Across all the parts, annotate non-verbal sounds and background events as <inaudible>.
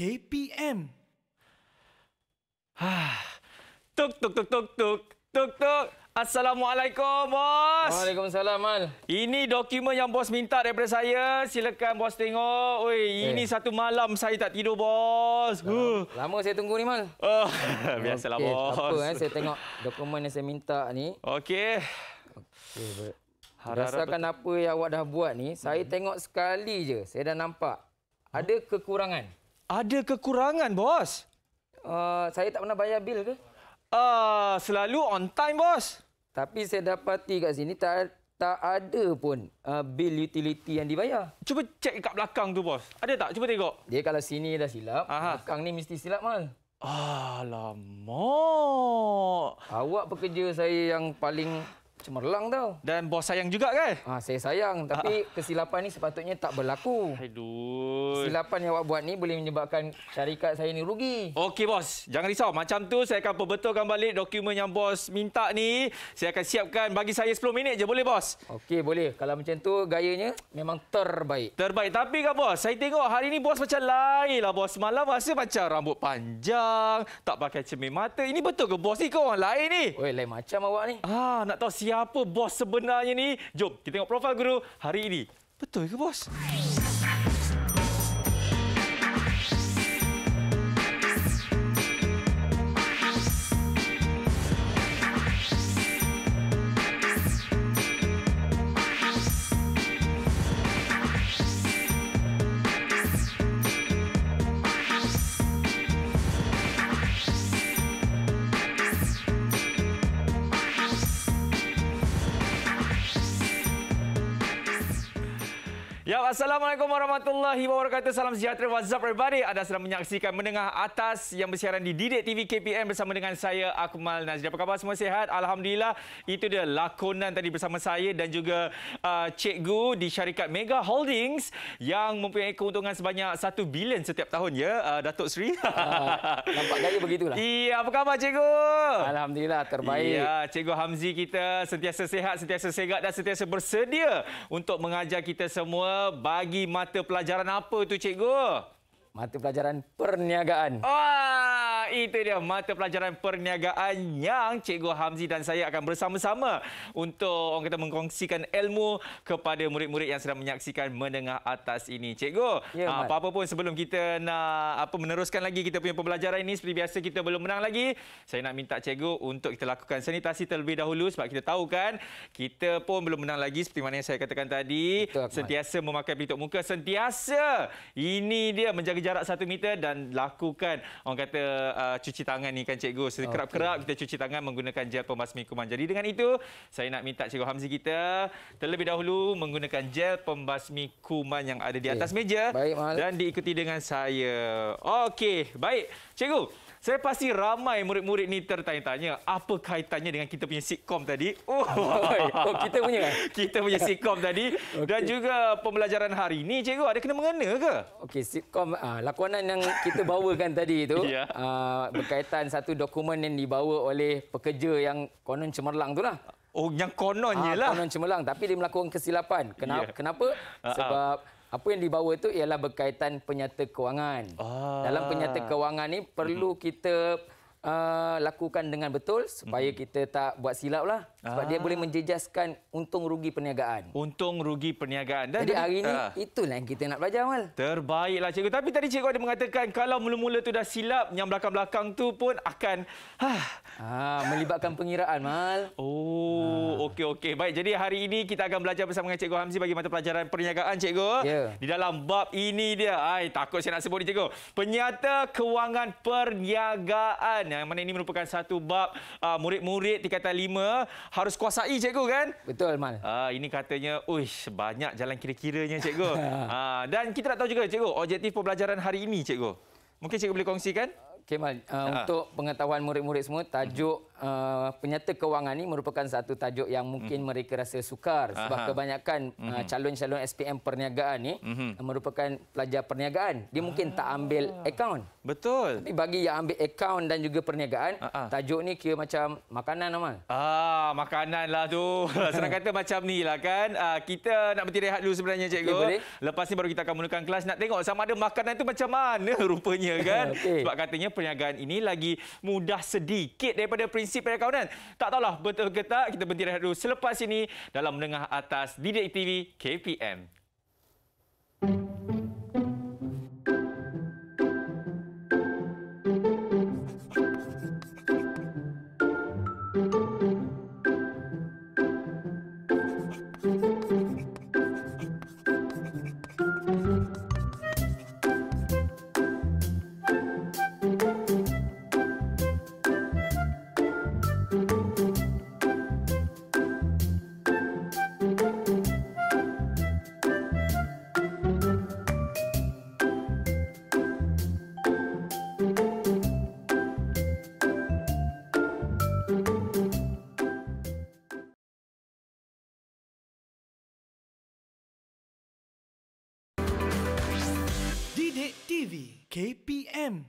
KPM. <sighs> Tuk, tuk, tuk, tuk, tuk. Tuk, tuk. Assalamualaikum, bos. Waalaikumsalam, Mal. Ini dokumen yang bos minta daripada saya. Silakan bos tengok. Oi, ini eh. satu malam saya tak tidur, bos. Lama, lama saya tunggu ni, Mal. Oh, <laughs> biasalah, okay. bos. Apa, eh? saya tengok dokumen yang saya minta ni. Okey. Okey, baik. Berdasarkan apa yang awak dah buat ni, saya hmm. tengok sekali je, saya dah nampak ada kekurangan ada kekurangan, bos. Uh, saya tak pernah bayar bil ke? Uh, selalu on time, bos. Tapi saya dapati kat sini tak tak ada pun uh, bil utility yang dibayar. Cuba cek kat belakang tu, bos. Ada tak? Cuba tengok. Dia kalau sini dah silap, Aha. belakang ni mesti silap mal. Alamak. Awak pekerja saya yang paling Cemerlang tau. Dan bos sayang juga kan? Ah, saya sayang. Tapi ha. kesilapan ni sepatutnya tak berlaku. Aduh. Kesilapan yang awak buat ni boleh menyebabkan syarikat saya ni rugi. Okey, bos. Jangan risau. Macam tu saya akan perbetulkan balik dokumen yang bos minta ni. Saya akan siapkan bagi saya 10 minit je. Boleh, bos? Okey, boleh. Kalau macam tu gayanya memang terbaik. Terbaik. Tapi kan, bos? Saya tengok hari ni bos macam lain lah, bos. malam rasa macam rambut panjang, tak pakai cermin mata. Ini betul ke bos ni ke orang lain ni? Oi, lain macam awak ni. Ah, nak tahu siapa? siapa bos sebenarnya ni? Jom kita tengok profil guru hari ini. Betul ke bos? Assalamualaikum warahmatullahi wabarakatuh. Salam sejahtera. What's up everybody? Anda sedang menyaksikan Menengah Atas yang bersiaran di Didik TV KPM bersama dengan saya, Akmal Najdi. Apa khabar semua sihat? Alhamdulillah. Itu dia lakonan tadi bersama saya dan juga uh, cikgu di syarikat Mega Holdings yang mempunyai keuntungan sebanyak satu bilion setiap tahun, ya, uh, Datuk Seri. Uh, nampak gaya lah. Iya, apa khabar cikgu? Alhamdulillah, terbaik. Ya, cikgu Hamzi kita sentiasa sihat, sentiasa segar dan sentiasa bersedia untuk mengajar kita semua bagi mata pelajaran apa tu cikgu? mata pelajaran perniagaan. Ah, itu dia mata pelajaran perniagaan yang Cikgu Hamzi dan saya akan bersama-sama untuk orang kata mengkongsikan ilmu kepada murid-murid yang sedang menyaksikan menengah atas ini. Cikgu, ya, ah, apa-apa pun sebelum kita nak apa meneruskan lagi kita punya pembelajaran ini seperti biasa kita belum menang lagi. Saya nak minta cikgu untuk kita lakukan sanitasi terlebih dahulu sebab kita tahu kan kita pun belum menang lagi seperti mana yang saya katakan tadi. Betul, sentiasa memakai pelitup muka, sentiasa. Ini dia menjaga jaga jarak satu meter dan lakukan orang kata uh, cuci tangan ni kan cikgu. Sekerap-kerap okay. kita cuci tangan menggunakan gel pembasmi kuman. Jadi dengan itu, saya nak minta cikgu Hamzi kita terlebih dahulu menggunakan gel pembasmi kuman yang ada di okay. atas meja baik, dan diikuti dengan saya. Okey, baik. Cikgu, saya pasti ramai murid-murid ni tertanya-tanya apa kaitannya dengan kita punya sitcom tadi. Oh, oh kita punya. Kan? <laughs> kita punya sitcom tadi okay. <laughs> dan juga pembelajaran hari ini cikgu ada kena mengena ke? Okey, sitcom uh, lakonan yang kita bawakan tadi itu <laughs> yeah. Ya. uh, berkaitan satu dokumen yang dibawa oleh pekerja yang konon cemerlang itulah. Oh, yang kononnya ha, lah. Konon cemerlang tapi dia melakukan kesilapan. Kenapa? Yeah. Kenapa? Ah, Sebab uh-huh apa yang dibawa itu ialah berkaitan penyata kewangan. Ah. Dalam penyata kewangan ini perlu mm -hmm. kita uh, lakukan dengan betul supaya hmm. kita tak buat silap lah. Sebab ah. dia boleh menjejaskan untung rugi perniagaan. Untung rugi perniagaan. Dan Jadi hari ini, ah. itulah yang kita nak belajar, Amal. Terbaiklah, cikgu. Tapi tadi cikgu ada mengatakan kalau mula-mula tu dah silap, yang belakang-belakang tu pun akan... Ah. ah. melibatkan pengiraan, Mal. Oh, ah. okey, okey. Baik, jadi hari ini kita akan belajar bersama dengan Cikgu Hamzi bagi mata pelajaran perniagaan, Cikgu. Yeah. Di dalam bab ini dia. Ay, takut saya nak sebut ni, Cikgu. Penyata kewangan perniagaan. Yang mana ini merupakan satu bab murid uh, murid-murid tingkatan lima harus kuasai cikgu kan? Betul Mal. Uh, ini katanya uish banyak jalan kira-kiranya cikgu. uh, <laughs> dan kita nak tahu juga cikgu objektif pembelajaran hari ini cikgu. Mungkin cikgu boleh kongsikan? Okey Mal, uh, uh. untuk pengetahuan murid-murid semua tajuk uh-huh. Uh, penyata kewangan ini merupakan satu tajuk yang mungkin mm mereka rasa sukar sebab Aha. kebanyakan mm-hmm. uh, mhm. calon-calon SPM perniagaan ini mm-hmm. merupakan pelajar perniagaan dia mungkin tak ah. ambil akaun betul tapi bagi yang ambil akaun dan juga perniagaan Aha. tajuk ni kira macam makanan nama ah makanan lah tu <laughs> senang kata macam ni lah kan uh, kita nak berhenti rehat dulu sebenarnya cikgu boleh. lepas ni baru kita akan mulakan kelas nak tengok sama ada makanan tu macam mana <laughs> rupanya kan <laughs> okay. sebab katanya perniagaan ini lagi mudah sedikit daripada prinsip isi perakaunan. Tak tahulah betul ke tak, kita berhenti rehat dulu selepas ini dalam menengah atas di TV KPM. KPM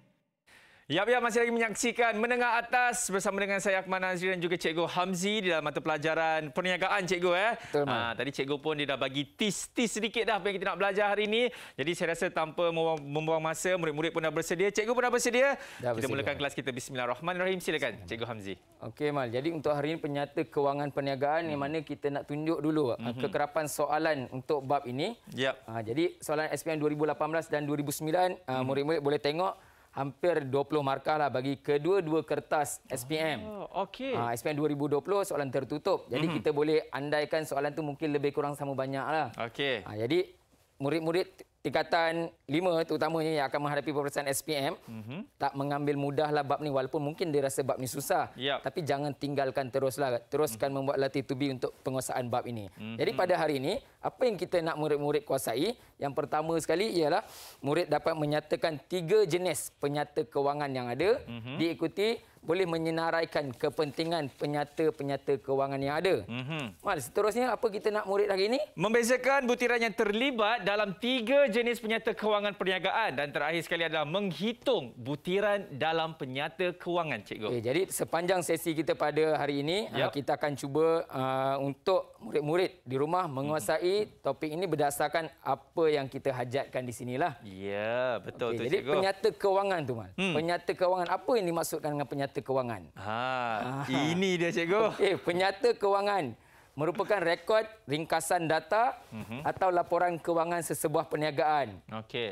Ya, ya masih lagi menyaksikan menengah atas bersama dengan saya Akmal Nazri dan juga Cikgu Hamzi di dalam mata pelajaran perniagaan Cikgu eh. Ha, tadi Cikgu pun dia dah bagi tis-tis sedikit dah apa yang kita nak belajar hari ini. Jadi saya rasa tanpa membuang, membuang masa, murid-murid pun dah bersedia, Cikgu pun dah bersedia. Dah kita mulakan kelas kita bismillahirrahmanirrahim. Silakan Cikgu Hamzi. Okey Mal. Jadi untuk hari ini penyata kewangan perniagaan hmm. yang mana kita nak tunjuk dulu hmm. kekerapan soalan untuk bab ini. Yep. Ha, ah, jadi soalan SPM 2018 dan 2009 ah, hmm. murid-murid boleh tengok hampir 20 markah lah bagi kedua-dua kertas SPM. Oh, okay. Ha, SPM 2020 soalan tertutup. Jadi mm. kita boleh andaikan soalan tu mungkin lebih kurang sama banyak lah. Okay. Ha, ah, jadi murid-murid tingkatan 5 terutamanya yang akan menghadapi peperiksaan SPM mm-hmm. tak mengambil mudah lah bab ni walaupun mungkin dia rasa bab ni susah. Yep. Tapi jangan tinggalkan teruslah. Teruskan mm. membuat latih tubi untuk penguasaan bab ini. Mm-hmm. Jadi pada hari ini apa yang kita nak murid-murid kuasai? Yang pertama sekali ialah murid dapat menyatakan tiga jenis penyata kewangan yang ada. Mm -hmm. Diikuti boleh menyenaraikan kepentingan penyata-penyata kewangan yang ada. Mm -hmm. Mal, seterusnya apa kita nak murid hari ini? Membezakan butiran yang terlibat dalam tiga jenis penyata kewangan perniagaan. Dan terakhir sekali adalah menghitung butiran dalam penyata kewangan, Cikgu. Okay, jadi sepanjang sesi kita pada hari ini, yep. Ah, kita akan cuba uh, untuk murid-murid di rumah mhm. menguasai topik ini berdasarkan apa yang kita hajatkan di sinilah. Ya, betul okay, tu jadi cikgu. penyata kewangan tu, Mal. Hmm. Penyata kewangan apa yang dimaksudkan dengan penyata kewangan? Ha, ha. ini dia cikgu. Okay, penyata kewangan merupakan rekod ringkasan data hmm. atau laporan kewangan sesebuah perniagaan. Okey.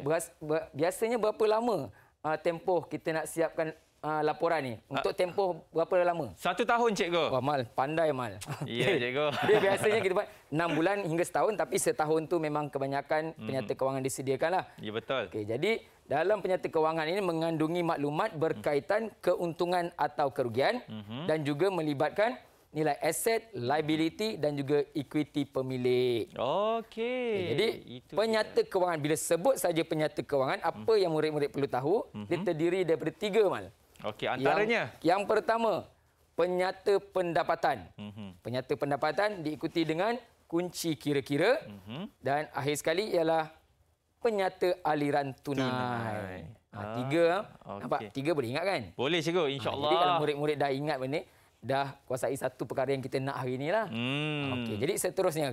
Biasanya berapa lama uh, tempoh kita nak siapkan uh, laporan ni ah. untuk tempoh berapa lama? Satu tahun cikgu. Wah mal, pandai mal. <laughs> Ya yeah, cikgu. Dia biasanya kita buat 6 bulan hingga setahun tapi setahun tu memang kebanyakan hmm. penyata kewangan disediakanlah. Ya yeah, betul. Okay, jadi dalam penyata kewangan ini mengandungi maklumat berkaitan hmm. keuntungan atau kerugian mm-hmm. dan juga melibatkan nilai aset, liability dan juga equity pemilik. Okey. Okay, jadi Itu penyata dia. kewangan bila sebut saja penyata kewangan apa mm-hmm. yang murid-murid perlu tahu? Mm-hmm. Dia hmm. terdiri daripada tiga mal. Okey, antaranya. Yang, yang pertama, penyata pendapatan. Mm -hmm. Penyata pendapatan diikuti dengan kunci kira-kira. Mm -hmm. Dan akhir sekali ialah penyata aliran tunai. tunai. Ha, ah, tiga, ah, okay. nampak? Tiga boleh ingat kan? Boleh cikgu, insyaAllah. Ha, jadi kalau murid-murid dah ingat benda ini, dah kuasai satu perkara yang kita nak hari lah. Mm. Okey, jadi seterusnya.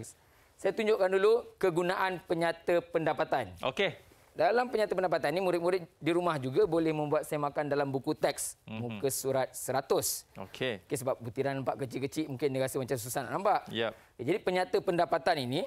Saya tunjukkan dulu kegunaan penyata pendapatan. Okey dalam penyata pendapatan ini murid-murid di rumah juga boleh membuat semakan dalam buku teks mm-hmm. muka surat 100. Okey. Okay, sebab butiran nampak kecil-kecil mungkin dia rasa macam susah nak nampak. Yep. Okay, jadi penyata pendapatan ini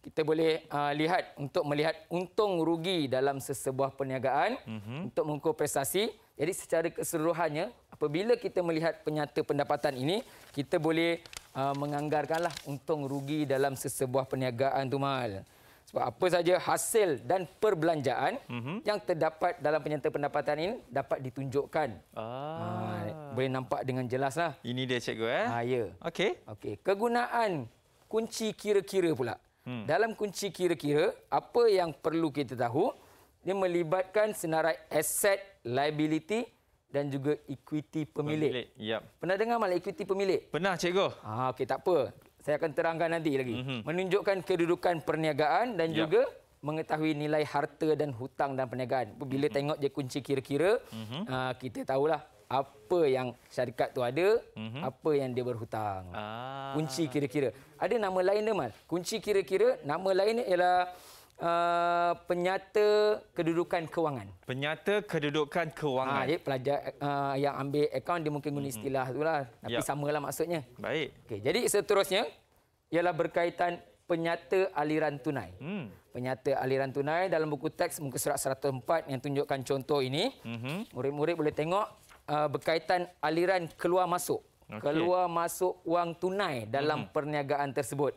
kita boleh uh, lihat untuk melihat untung rugi dalam sesebuah perniagaan mm-hmm. untuk mengukur prestasi. Jadi secara keseluruhannya apabila kita melihat penyata pendapatan ini kita boleh uh, menganggarkanlah untung rugi dalam sesebuah perniagaan itu mal. Sebab apa saja hasil dan perbelanjaan mm-hmm. yang terdapat dalam penyerta pendapatan ini dapat ditunjukkan. Ah. Ha, boleh nampak dengan jelas lah Ini dia cikgu eh. Ha, ya. Okey. Okey, kegunaan kunci kira-kira pula. Hmm. Dalam kunci kira-kira, apa yang perlu kita tahu? Dia melibatkan senarai aset liability dan juga equity pemilik. pemilik. Yep. Pernah dengar malah equity pemilik? Pernah cikgu. Ha, okey tak apa saya akan terangkan nanti lagi mm -hmm. menunjukkan kedudukan perniagaan dan yeah. juga mengetahui nilai harta dan hutang dan perniagaan bila mm -hmm. tengok je kunci kira-kira mm -hmm. uh, kita tahulah apa yang syarikat tu ada mm -hmm. apa yang dia berhutang ah. kunci kira-kira ada nama lain dia mal kunci kira-kira nama lain ialah uh, penyata kedudukan kewangan. Penyata kedudukan kewangan. Ha, pelajar uh, yang ambil akaun dia mungkin guna istilah hmm. itulah tapi yep. Ya. samalah maksudnya. Baik. Okay, jadi seterusnya ialah berkaitan penyata aliran tunai. Hmm. Penyata aliran tunai dalam buku teks muka surat 104 yang tunjukkan contoh ini. Mm-hmm. Murid-murid boleh tengok uh, berkaitan aliran keluar masuk. Okay. Keluar masuk wang tunai dalam mm-hmm. perniagaan tersebut.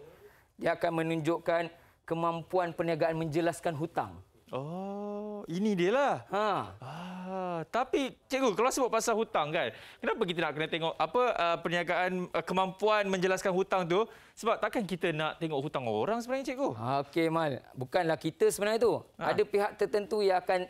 Dia akan menunjukkan kemampuan perniagaan menjelaskan hutang. Oh, ini dia lah. Ha. Ah, tapi cikgu kalau sebut pasal hutang kan, kenapa kita nak kena tengok apa uh, perniagaan uh, kemampuan menjelaskan hutang tu? Sebab takkan kita nak tengok hutang orang sebenarnya cikgu? Okey Mal, bukanlah kita sebenarnya tu. Ha. Ada pihak tertentu yang akan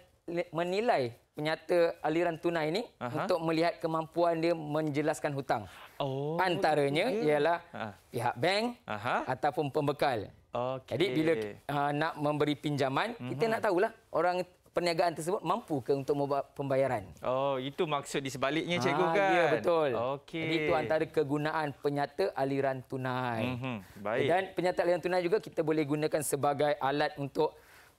menilai penyata aliran tunai ini Aha. untuk melihat kemampuan dia menjelaskan hutang. Oh, Antaranya yeah. ialah ha. pihak bank Aha. ataupun pembekal. Okay. Jadi bila uh, nak memberi pinjaman, mm-hmm. kita mhm. nak tahulah orang perniagaan tersebut mampu ke untuk membuat pembayaran. Oh, itu maksud di sebaliknya ah, cikgu ya, kan. Ya, betul. Okay. Jadi itu antara kegunaan penyata aliran tunai. Mm-hmm. Baik. Dan penyata aliran tunai juga kita boleh gunakan sebagai alat untuk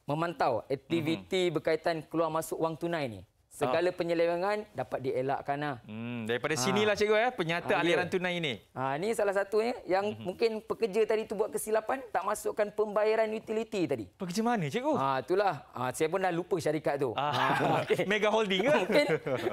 memantau aktiviti mm-hmm. berkaitan keluar masuk wang tunai ni segala ha. penyelewengan dapat dielakkan lah. Hmm, daripada ha. sinilah cikgu ya, penyata ha, aliran ya. tunai ini. Ha, ini salah satunya yang -hmm. mungkin pekerja tadi tu buat kesilapan tak masukkan pembayaran utiliti tadi. Pekerja mana cikgu? Ha, itulah. Ha, saya pun dah lupa syarikat tu. Ha, <laughs> okay. Mega holding ke? Mungkin.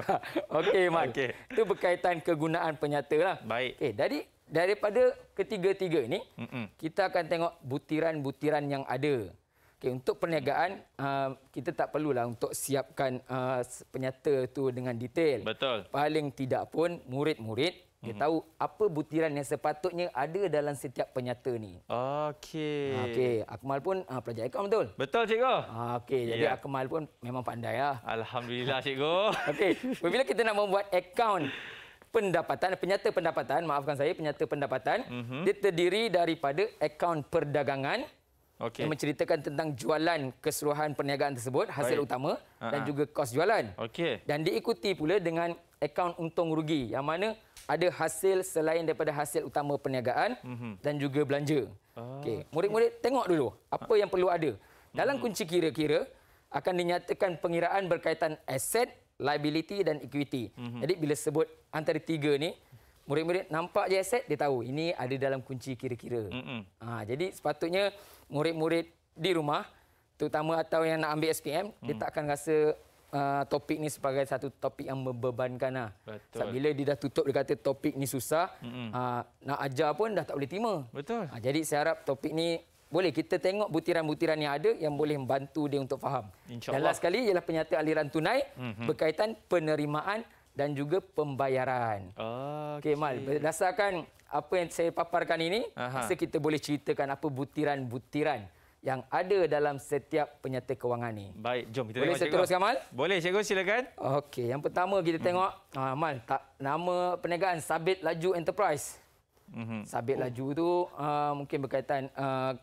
<laughs> Okey, Mak. Okay. Itu berkaitan kegunaan penyata lah. Baik. Okay, jadi, daripada ketiga-tiga ini, mm -mm. kita akan tengok butiran-butiran yang ada. Okay, untuk perniagaan, uh, kita tak perlulah untuk siapkan uh, penyata itu dengan detail. Betul. Paling tidak pun, murid-murid mm -hmm. dia mhm. tahu apa butiran yang sepatutnya ada dalam setiap penyata ini. Okey. Okey, Akmal pun uh, pelajar ekor, betul? Betul, Cikgu. Ah, okey, jadi ya. Akmal pun memang pandai. Lah. Alhamdulillah, Cikgu. <laughs> Okey, bila kita nak membuat akaun pendapatan, penyata pendapatan, maafkan saya, penyata pendapatan, mm -hmm. dia terdiri daripada akaun perdagangan, okay. yang menceritakan tentang jualan keseluruhan perniagaan tersebut, hasil Baik. utama uh-huh. dan juga kos jualan. Okay. Dan diikuti pula dengan akaun untung rugi yang mana ada hasil selain daripada hasil utama perniagaan uh-huh. dan juga belanja. Uh-huh. Ah. Okay. Murid-murid tengok dulu apa ha. yang perlu ada. Dalam mhm. kunci kira-kira akan dinyatakan pengiraan berkaitan aset, liability dan equity. Uh-huh. Jadi bila sebut antara tiga ni, murid-murid nampak je aset dia tahu ini ada dalam kunci kira-kira. Mm-hmm. Ha, jadi sepatutnya murid-murid di rumah terutama atau yang nak ambil SPM mm. dia takkan rasa Uh, topik ni sebagai satu topik yang membebankan lah. Betul. Sebab bila dia dah tutup dia kata topik ni susah, uh, nak ajar pun dah tak boleh terima. Betul. Uh, jadi saya harap topik ni boleh kita tengok butiran-butiran yang ada yang boleh membantu dia untuk faham. Insya last sekali ialah penyata aliran tunai mm-hmm. berkaitan penerimaan dan juga pembayaran. Oh, okey okay, Mal, berdasarkan apa yang saya paparkan ini, rasa kita boleh ceritakan apa butiran-butiran yang ada dalam setiap penyata kewangan ini. Baik, jom kita boleh tengok. Boleh teruskan Mal? Boleh, cikgu silakan. Okey, yang pertama kita tengok mm -hmm. ah, Mal, tak nama perniagaan Sabit Laju Enterprise. Mm -hmm. Sabit oh. Laju tu ah, mungkin berkaitan ah,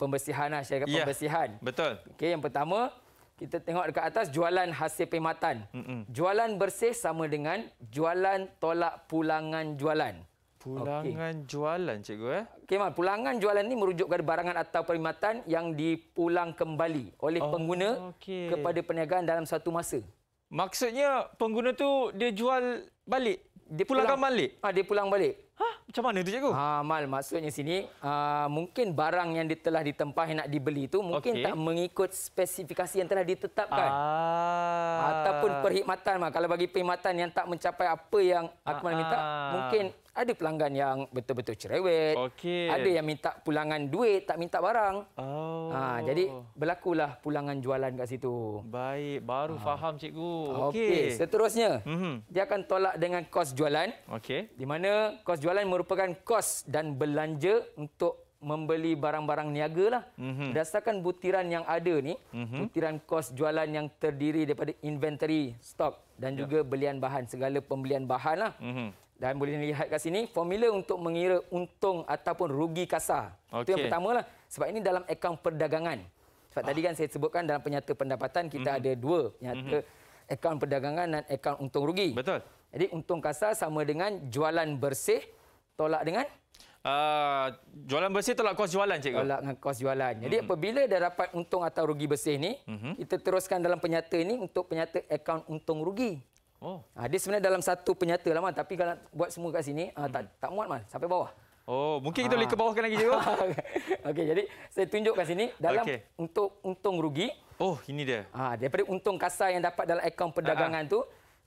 pembersihan lah, saya kata pembersihan. Yeah, betul. Okay, yang pertama kita tengok dekat atas jualan hasil perkhidmatan. Jualan bersih sama dengan jualan tolak pulangan jualan. Pulangan okay. jualan cikgu eh. Okey mak, pulangan jualan ni merujuk kepada barangan atau perkhidmatan yang dipulang kembali oleh oh, pengguna okay. kepada peniagaan dalam satu masa. Maksudnya pengguna tu dia jual balik, dia pulangkan pulang, balik. Ah ha, dia pulang balik. Hah, macam mana tu cikgu? Ha, mal maksudnya sini, uh, mungkin barang yang telah ditempah yang nak dibeli itu mungkin okay. tak mengikut spesifikasi yang telah ditetapkan. Ah. Ataupun perkhidmatan mah kalau bagi perkhidmatan yang tak mencapai apa yang akmal ah, minta, mungkin ada pelanggan yang betul-betul cerewet. Okay. Ada yang minta pulangan duit, tak minta barang. Oh. Ha, jadi, berlakulah pulangan jualan kat situ. Baik, baru ha. faham, cikgu. Okey, okay. seterusnya. Mm -hmm. Dia akan tolak dengan kos jualan. Okey. Di mana kos jualan merupakan kos dan belanja untuk membeli barang-barang niaga. Mm -hmm. Berdasarkan butiran yang ada ni, mm -hmm. butiran kos jualan yang terdiri daripada inventory, stok dan yeah. juga belian bahan, segala pembelian bahan. Mm -hmm. Dan boleh dilihat kat sini, formula untuk mengira untung ataupun rugi kasar. Okay. Itu yang pertama lah. Sebab ini dalam akaun perdagangan. Sebab ah. tadi kan saya sebutkan dalam penyata pendapatan, kita mm -hmm. ada dua. Penyata mm -hmm. akaun perdagangan dan akaun untung rugi. Betul. Jadi untung kasar sama dengan jualan bersih, tolak dengan? Uh, jualan bersih tolak kos jualan, cikgu. Tolak dengan kos jualan. Jadi mm -hmm. apabila dah dapat untung atau rugi bersih ini, mm -hmm. kita teruskan dalam penyata ini untuk penyata akaun untung rugi. Oh. Ha, dia sebenarnya dalam satu penyata lah, Mal. Tapi kalau nak buat semua kat sini, hmm. ha, tak, tak muat, man Sampai bawah. Oh, mungkin kita ha. boleh kebawahkan lagi juga. <laughs> Okey, jadi saya tunjuk kat sini. Dalam okay. untuk untung rugi. Oh, ini dia. Ha, daripada untung kasar yang dapat dalam akaun perdagangan ha. tu,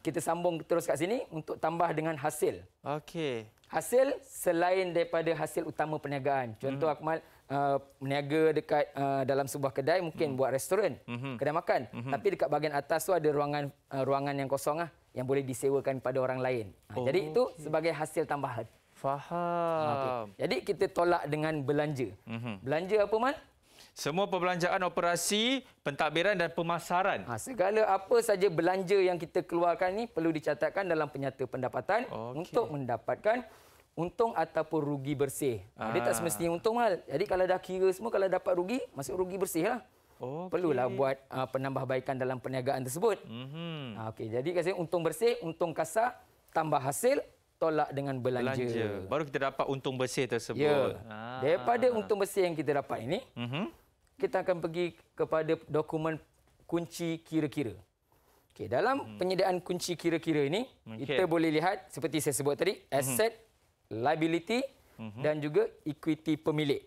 kita sambung terus kat sini untuk tambah dengan hasil. Okey. Hasil selain daripada hasil utama perniagaan. Contoh, hmm. Akmal, meniaga dekat uh, dalam sebuah kedai mungkin hmm. buat restoran, hmm. kedai makan. Hmm. Tapi dekat bahagian atas tu ada ruangan uh, ruangan yang kosong. ah yang boleh disewakan pada orang lain. Ha, oh, jadi okay. itu sebagai hasil tambahan. Faham. Ha, okay. Jadi kita tolak dengan belanja. Mm-hmm. Belanja apa man? Semua perbelanjaan operasi, pentadbiran dan pemasaran. Ha, segala apa saja belanja yang kita keluarkan ini perlu dicatatkan dalam penyata pendapatan okay. untuk mendapatkan untung ataupun rugi bersih. Ha, dia tak ah. semestinya untung mal. Jadi kalau dah kira semua kalau dapat rugi, masuk rugi bersihlah. Ha. Okay. Perlulah buat uh, penambahbaikan dalam perniagaan tersebut. Mm -hmm. Ah, okay, jadi kasi untung bersih, untung kasar, tambah hasil, tolak dengan belanja. belanja. Baru kita dapat untung bersih tersebut. Yeah. Ah. Daripada untung bersih yang kita dapat ini, mm -hmm. kita akan pergi kepada dokumen kunci kira-kira. Okay, dalam mm -hmm. penyediaan kunci kira-kira ini, okay. kita boleh lihat seperti saya sebut tadi, mm -hmm. asset, liability mm -hmm. dan juga equity pemilik.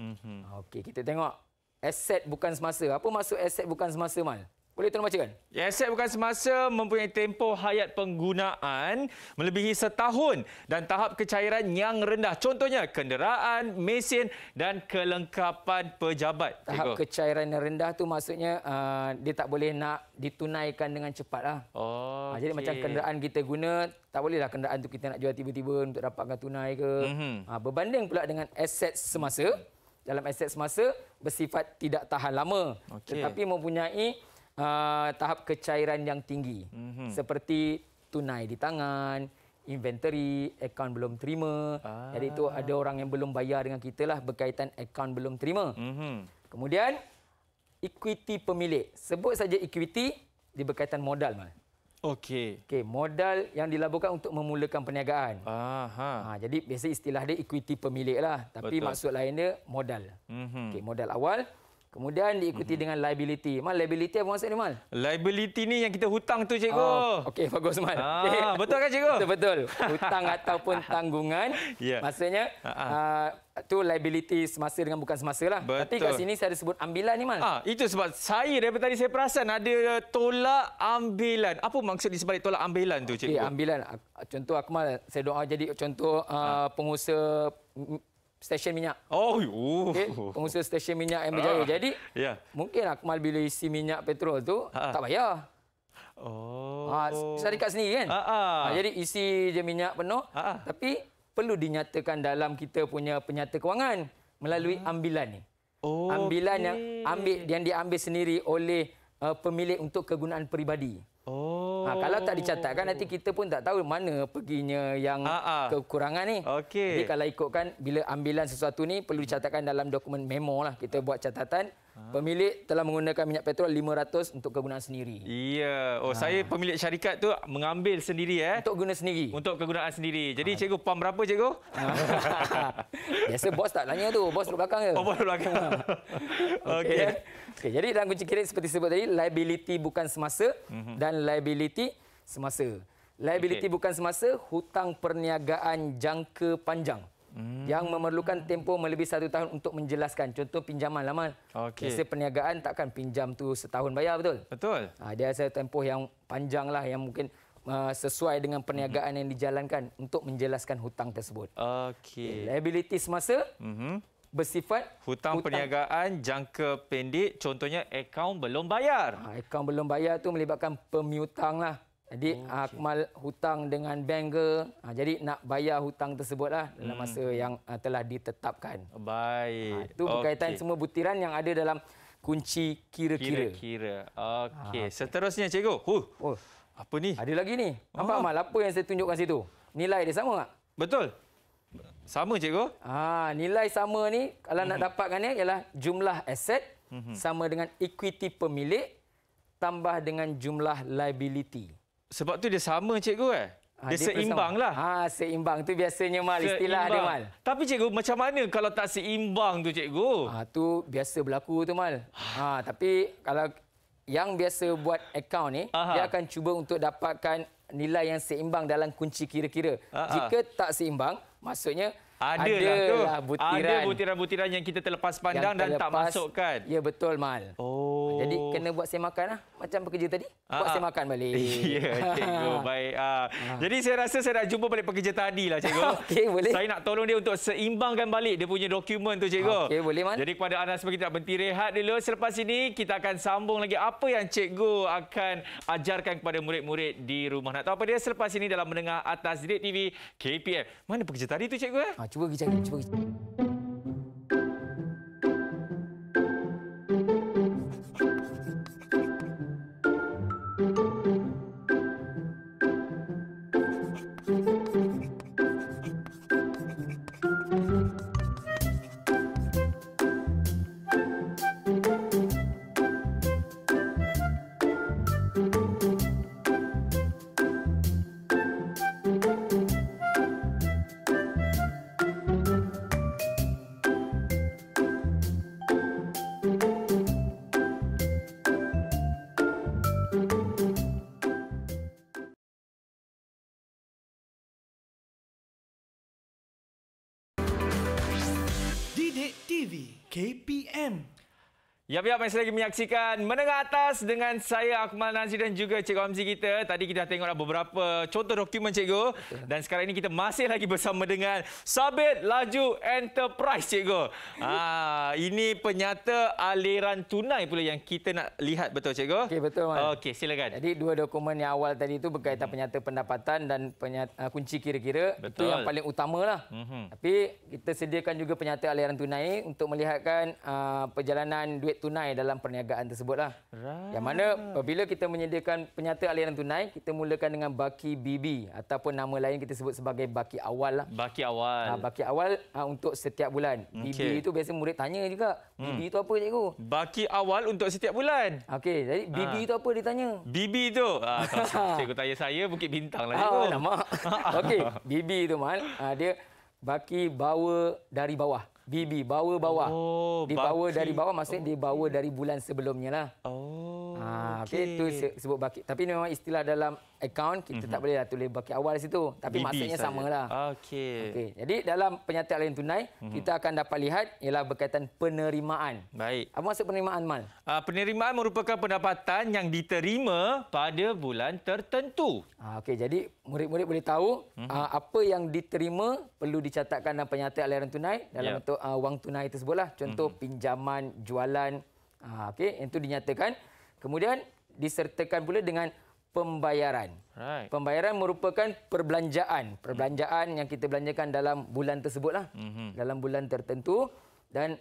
Mm -hmm. okay, kita tengok aset bukan semasa. Apa maksud aset bukan semasa, Mal? Boleh tuan bacakan? Ya, aset bukan semasa mempunyai tempoh hayat penggunaan melebihi setahun dan tahap kecairan yang rendah. Contohnya, kenderaan, mesin dan kelengkapan pejabat. Tahap Cikgu. kecairan yang rendah tu maksudnya uh, dia tak boleh nak ditunaikan dengan cepat. Lah. Oh, ah, Jadi macam kenderaan kita guna, tak bolehlah kenderaan tu kita nak jual tiba-tiba untuk dapatkan tunai ke. Mm -hmm. berbanding pula dengan aset semasa, mm -hmm dalam aset semasa bersifat tidak tahan lama okay. tetapi mempunyai uh, tahap kecairan yang tinggi mm-hmm. seperti tunai di tangan inventory akaun belum terima ah. jadi itu ada orang yang belum bayar dengan kita lah berkaitan akaun belum terima mm-hmm. kemudian equity pemilik sebut saja equity di berkaitan modal mal Okey. Okey, modal yang dilaburkan untuk memulakan perniagaan. Aha. Ha, jadi biasa istilah dia equity pemilik lah. Tapi Betul. maksud lain dia modal. Mm Okey, modal awal. Kemudian diikuti mm -hmm. dengan liability. Mal, liability apa maksud ni, Mal? Liability ni yang kita hutang tu, Cikgu. Oh, Okey, bagus, Mal. Ah, okay. Betul kan, Cikgu? Betul, betul. <laughs> Hutang ataupun tanggungan. Yeah. Maksudnya, itu uh -huh. uh, liability semasa dengan bukan semasa. Lah. Betul. Tapi kat sini saya ada sebut ambilan ni, Mal. Ah, itu sebab saya dari tadi saya perasan ada tolak ambilan. Apa maksud di sebalik tolak ambilan tu, Cikgu? ambilan. Ah, contoh, Akmal, saya doa jadi contoh uh, pengusaha stesen minyak. Oh, uh. okay, pengusaha stesen minyak yang berjaya. Uh, Jadi, yeah. mungkin Akmal bila isi minyak petrol tu ha. tak bayar. Oh. Ah, syarikat sendiri kan? Uh, uh. Ah, jadi isi je minyak penuh uh, uh. tapi perlu dinyatakan dalam kita punya penyata kewangan melalui uh. ambilan ni. Oh. Ambilan okay. yang ambil yang diambil sendiri oleh uh, pemilik untuk kegunaan peribadi. Oh. Ha, kalau tak dicatatkan nanti oh. kita pun tak tahu mana perginya yang ha, ha. kekurangan ni. Okay. Jadi kalau ikutkan bila ambilan sesuatu ni perlu dicatatkan dalam dokumen memo lah. Kita buat catatan. Ha. Pemilik telah menggunakan minyak petrol 500 untuk kegunaan sendiri. Iya. Oh, ha. saya pemilik syarikat tu mengambil sendiri eh. Untuk guna sendiri. Untuk kegunaan sendiri. Jadi ha. cikgu pam berapa cikgu? Ha. <laughs> Biasa bos tak tanya tu. Bos duduk belakang ke? Oh, bos belakang. Ha. <laughs> Okey. Okay. Okay, jadi dalam kunci kredit seperti sebut tadi, liability bukan semasa mm-hmm. dan liability semasa. Liability okay. bukan semasa, hutang perniagaan jangka panjang. Hmm. Yang memerlukan tempoh melebihi satu tahun untuk menjelaskan. Contoh pinjaman lama. Okay. Kisah perniagaan takkan pinjam tu setahun bayar betul? Betul. Ha, dia ada tempoh yang panjang lah yang mungkin uh, sesuai dengan perniagaan hmm. yang dijalankan untuk menjelaskan hutang tersebut. Okay. Liability semasa hmm. bersifat hutang, hutang perniagaan jangka pendek contohnya akaun belum bayar. Ha, akaun belum bayar tu melibatkan pemiutang lah. Jadi oh, ah, okay. Akmal hutang dengan banker. Ha, jadi nak bayar hutang tersebutlah dalam hmm. masa yang uh, telah ditetapkan. Oh, baik. Ha, itu berkaitan semua butiran yang ada dalam kunci kira-kira. Kira-kira. Okey. Ha, okay. Seterusnya cikgu. Huh. Oh. Apa ni? Ada lagi ni. Apa oh. Akmal? Apa yang saya tunjukkan situ? Nilai dia sama tak? Betul. Sama cikgu. Ha, nilai sama ni kalau mm -hmm. nak dapatkan ni ialah jumlah aset mm -hmm. sama dengan equity pemilik tambah dengan jumlah liability. Sebab tu dia sama cikgu eh. Ha, dia, dia seimbang lah. Ha, seimbang tu biasanya mal istilah dia mal. Tapi cikgu macam mana kalau tak seimbang tu cikgu? Ha, tu biasa berlaku tu mal. Ha, tapi kalau yang biasa buat akaun ni, Aha. dia akan cuba untuk dapatkan nilai yang seimbang dalam kunci kira-kira. Jika tak seimbang, maksudnya ada lah butiran. Ada butiran-butiran yang kita terlepas pandang terlepas, dan tak masukkan. Ya betul mal. Oh. Oh. Jadi kena buat semakan lah. Macam pekerja tadi. Ah. Buat ah. semakan balik. <laughs> Ya, cikgu. <laughs> Baik. Ah. Ah. Jadi saya rasa saya dah jumpa balik pekerja tadi lah, cikgu. <laughs> Okey, boleh. Saya nak tolong dia untuk seimbangkan balik dia punya dokumen tu, cikgu. Okey, boleh, Man. Jadi kepada anda sebagai kita berhenti rehat dulu. Selepas ini, kita akan sambung lagi apa yang cikgu akan ajarkan kepada murid-murid di rumah. Nak tahu apa dia selepas ini dalam mendengar atas Direct TV KPM. Mana pekerja tadi tu, cikgu? Eh? Ah, cuba pergi cari. Cuba pergi cari. Ya, biar masih lagi menyaksikan menengah atas dengan saya Akmal Nazir dan juga Cikgu Hamzi kita. Tadi kita dah tengoklah beberapa contoh dokumen Cikgu. Dan sekarang ini kita masih lagi bersama dengan Sabit Laju Enterprise Cikgu. Ha, <laughs> ini penyata aliran tunai pula yang kita nak lihat betul Cikgu. Okey, betul. Okey, silakan. Jadi dua dokumen yang awal tadi itu berkaitan mhm. penyata pendapatan dan penyata, ah, kunci kira-kira. Itu yang paling utama lah. -hmm. Tapi kita sediakan juga penyata aliran tunai untuk melihatkan uh, perjalanan duit tunai dalam perniagaan tersebutlah. Right. Yang mana Bila kita menyediakan penyata aliran tunai, kita mulakan dengan baki BB ataupun nama lain kita sebut sebagai baki awal lah. Baki awal. Ha, baki awal ha, untuk setiap bulan. Okay. BB itu biasa murid tanya juga. Hmm. BB itu apa cikgu? Baki awal untuk setiap bulan. Okey, jadi ha. BB itu ah. apa ditanya? BB itu. Ha, <laughs> cikgu tanya saya Bukit Bintang lah cikgu. Ha, <laughs> Okey, BB itu mal ha, dia baki bawa dari bawah. BB bawa bawah. Oh, dibawa dari bawah maksudnya oh, dibawa dari bulan sebelumnya lah. Oh. Ha, ah, okay. Okay, tu sebut bakit. Tapi memang istilah dalam akaun, kita mm -hmm. tak mhm. bolehlah tulis bakit awal di situ. Tapi BB maksudnya sahaja. samalah. Okay. Okay. Jadi dalam penyataan lain tunai, mm -hmm. kita akan dapat lihat ialah berkaitan penerimaan. Baik. Apa maksud penerimaan, Mal? Uh, penerimaan merupakan pendapatan yang diterima pada bulan tertentu. Uh, ah, okay. Jadi murid-murid boleh tahu mm -hmm. uh, apa yang diterima perlu dicatatkan dalam penyataan aliran tunai dalam yep. Ya. untuk uh, wang tunai tersebutlah. Contoh mm -hmm. pinjaman, jualan. Uh, okay. Yang itu dinyatakan. Kemudian disertakan pula dengan pembayaran. Right. Pembayaran merupakan perbelanjaan. Perbelanjaan mm. yang kita belanjakan dalam bulan tersebutlah. Mm-hmm. Dalam bulan tertentu. Dan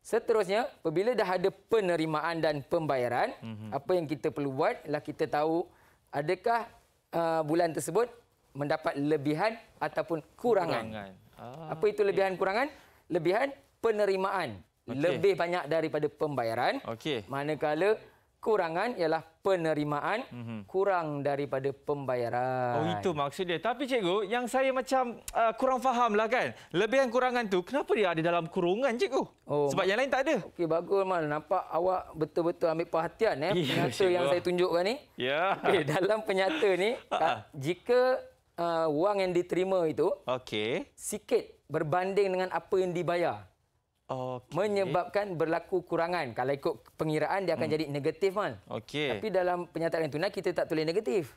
seterusnya, apabila dah ada penerimaan dan pembayaran, mm-hmm. apa yang kita perlu buat ialah kita tahu adakah uh, bulan tersebut mendapat lebihan ataupun kurangan. kurangan. Ah, apa itu lebihan okay. kurangan? Lebihan penerimaan. Okay. Lebih banyak daripada pembayaran. Okay. Manakala kurangan ialah penerimaan mm-hmm. kurang daripada pembayaran. Oh itu maksud dia. Tapi cikgu, yang saya macam uh, kurang fahamlah kan. Lebih yang kurangan tu kenapa dia ada dalam kurungan cikgu? Oh, Sebab yang lain tak ada. Okey bagus mal. Nampak awak betul-betul ambil perhatian eh <laughs> yeah, penyata cikgu. yang saya tunjukkan ni. Ya. Yeah. Okey <laughs> dalam penyata ni ha. jika uh, wang yang diterima itu okey sikit berbanding dengan apa yang dibayar. Okay. Menyebabkan berlaku kurangan. Kalau ikut pengiraan, dia akan hmm. jadi negatif, Mal. Okay. Tapi dalam penyataan tunai, kita tak tulis negatif.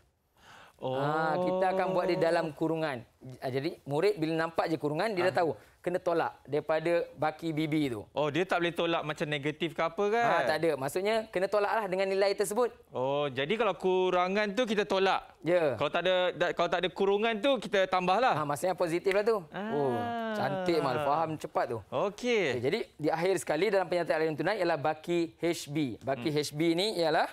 Oh. Ha, kita akan buat di dalam kurungan. Ah, jadi, murid bila nampak je kurungan, dia ha. dah ah. tahu kena tolak daripada baki BB tu. Oh, dia tak boleh tolak macam negatif ke apa kan? Ha, tak ada. Maksudnya kena tolaklah dengan nilai tersebut. Oh, jadi kalau kurangan tu kita tolak. Ya. Yeah. Kalau tak ada kalau tak ada kurungan tu kita tambahlah. Ha, maksudnya positiflah tu. Ah. Oh, cantik mal faham cepat tu. Okey. Okay, eh, jadi di akhir sekali dalam penyataan alim tunai ialah baki HB. Baki hmm. HB ni ialah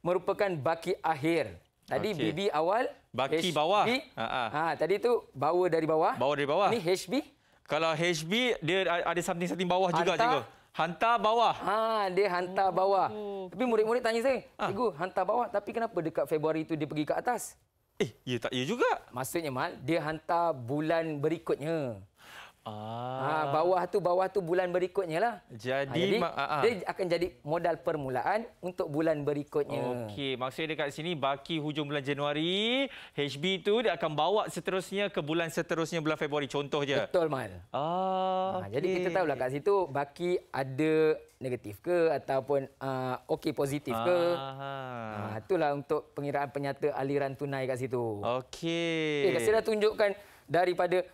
merupakan baki akhir. Tadi okay. BB awal, baki HB, bawah. Ha, ha, ha, tadi tu bawa dari bawah. Bawa dari bawah. Ini HB kalau HB dia ada something something bawah hantar. juga cikgu. Hantar bawah. Ha, dia hantar oh. bawah. Oh. Tapi murid-murid tanya saya, ha. cikgu, hantar bawah tapi kenapa dekat Februari itu dia pergi ke atas? Eh, ya tak ya juga. Maksudnya Mal, dia hantar bulan berikutnya. Ah. Ha, bawah tu bawah tu bulan berikutnya lah. Jadi, ha, jadi ah, ah, dia akan jadi modal permulaan untuk bulan berikutnya. Okey, maksudnya dekat sini baki hujung bulan Januari, HB tu dia akan bawa seterusnya ke bulan seterusnya bulan Februari contoh je. Betul mal. Ah, ha, okay. jadi kita tahulah kat situ baki ada negatif ke ataupun uh, okey positif ke. Ah. Ha, itulah untuk pengiraan penyata aliran tunai kat situ. Okey. Okay, eh, saya dah tunjukkan daripada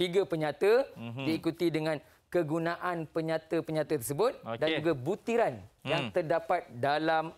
tiga penyata mm -hmm. diikuti dengan kegunaan penyata-penyata tersebut okay. dan juga butiran mm. yang hmm. terdapat dalam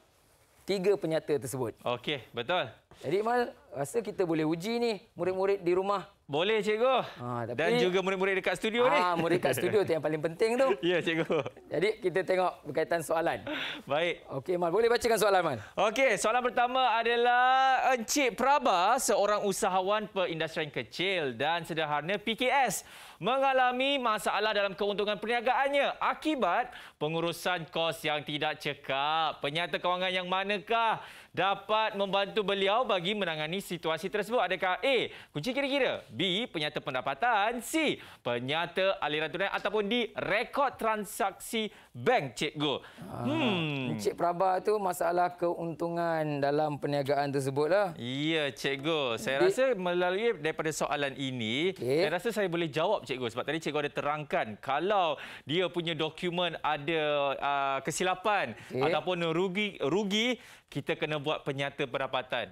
tiga penyata tersebut. Okey, betul. Jadi Mal, rasa kita boleh uji ni murid-murid di rumah boleh cikgu. Ha, tapi, Dan juga murid-murid dekat studio ha, ni. Ah, murid dekat studio tu yang paling penting tu. <laughs> Ya cikgu. Jadi kita tengok berkaitan soalan. Baik. Okey Mal, boleh bacakan soalan Mal. Okey, soalan pertama adalah eh, Encik Praba seorang usahawan perindustrian kecil dan sederhana PKS mengalami masalah dalam keuntungan perniagaannya akibat pengurusan kos yang tidak cekap. Penyata kewangan yang manakah dapat membantu beliau bagi menangani situasi tersebut? Adakah A, kunci kira-kira, B, penyata pendapatan, C, penyata aliran tunai ataupun D, rekod transaksi bank, cikgu? Ah, hmm. Cik Prabah tu masalah keuntungan dalam perniagaan tersebutlah. Ya, cikgu. Saya Di... rasa melalui daripada soalan ini, okay. saya rasa saya boleh jawab, cikgu. Sebab tadi cikgu ada terangkan kalau dia punya dokumen ada uh, kesilapan okay. ataupun rugi, rugi kita kena buat penyata pendapatan.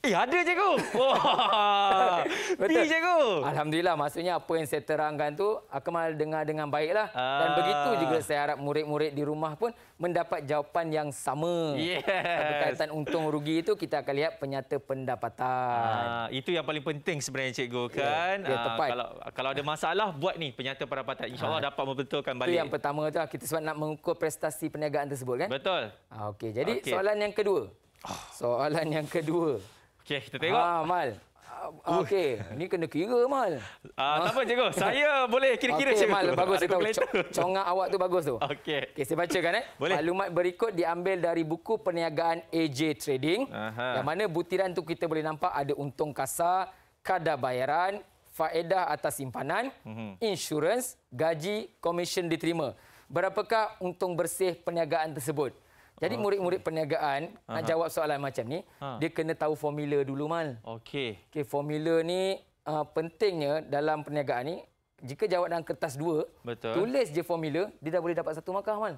Eh, ada cikgu. Wah. Oh. <laughs> cikgu. Alhamdulillah, maksudnya apa yang saya terangkan tu Akmal dengar dengan baiklah. Ah. Dan begitu juga saya harap murid-murid di rumah pun mendapat jawapan yang sama. Yes. Berkaitan untung rugi itu kita akan lihat penyata pendapatan. Ah, itu yang paling penting sebenarnya cikgu ya, kan. Yeah. Yeah, ah, kalau kalau ada masalah buat ni penyata pendapatan. Insyaallah ah. dapat membetulkan balik. Itu yang pertama tu lah, kita sebab nak mengukur prestasi perniagaan tersebut kan. Betul. Ah, okey. Jadi okay. soalan yang kedua. Ah. Soalan yang kedua. Cih, kita tengok. Ha, Mal. Uh, Okey, ni kena kira Mal. Ah, uh, tak apa cikgu. Saya boleh kira-kira okay, cikgu. Mal, bagus itu. Congak awak tu bagus tu. Okey. Okey, saya bacakan eh. Boleh. Maklumat berikut diambil dari buku perniagaan AJ Trading. Aha. Yang mana butiran tu kita boleh nampak ada untung kasar, kadar bayaran, faedah atas simpanan, uh-huh. insurans, gaji, komisen diterima. Berapakah untung bersih perniagaan tersebut? Jadi ah, murid-murid okay. perniagaan uh nak jawab soalan macam ni, uh dia kena tahu formula dulu mal. Okey. Okey, formula ni uh, pentingnya dalam perniagaan ni, jika jawab dalam kertas dua, Betul. tulis je formula, dia dah boleh dapat satu markah mal.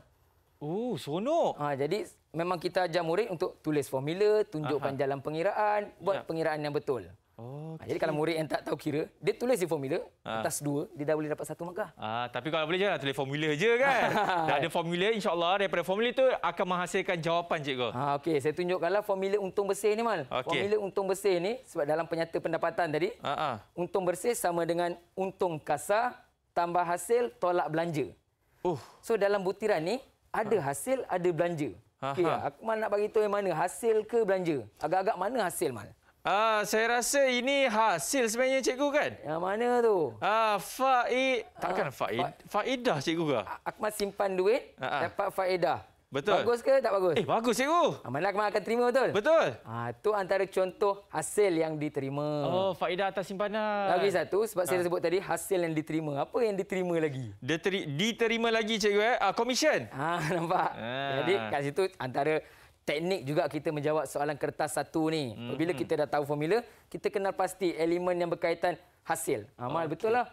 Oh, uh, seronok. Ha, jadi memang kita ajar murid untuk tulis formula, tunjukkan uh jalan pengiraan, buat yeah. pengiraan yang betul. Okay. Oh, ah, jadi kalau murid yang tak tahu kira, dia tulis di formula, ha. atas dua, dia dah boleh dapat satu markah. Ha, tapi kalau boleh jangan lah, tulis formula je kan. <laughs> dah ada formula, insyaAllah daripada formula itu akan menghasilkan jawapan cikgu. Ha, Okey, saya tunjukkanlah formula untung bersih ni Mal. Okay. Formula untung bersih ni, sebab dalam penyata pendapatan tadi, ha, ha. untung bersih sama dengan untung kasar tambah hasil tolak belanja. Uh. So dalam butiran ni, ada ha. hasil, ada belanja. Okey, aku mana nak bagi tahu yang mana hasil ke belanja? Agak-agak mana hasil mal? Ah, saya rasa ini hasil sebenarnya cikgu kan? Yang mana tu? Ah, faid. Takkan ah, faid. Faedah cikgu ke? Akmal simpan duit ah, ah. dapat faedah. Betul. Bagus ke tak bagus? Eh, bagus cikgu. Ah, mana Akmal akan terima betul? Betul. Ah, tu antara contoh hasil yang diterima. Oh, faedah atas simpanan. Lagi satu sebab ah. saya sebut tadi hasil yang diterima. Apa yang diterima lagi? diterima lagi cikgu eh. Ah, komisen. Ah, <laughs> nampak. Ah. Jadi kat situ antara teknik juga kita menjawab soalan kertas satu ni. Hmm. Bila kita dah tahu formula, kita kenal pasti elemen yang berkaitan hasil. Amal ah, okay. betul lah.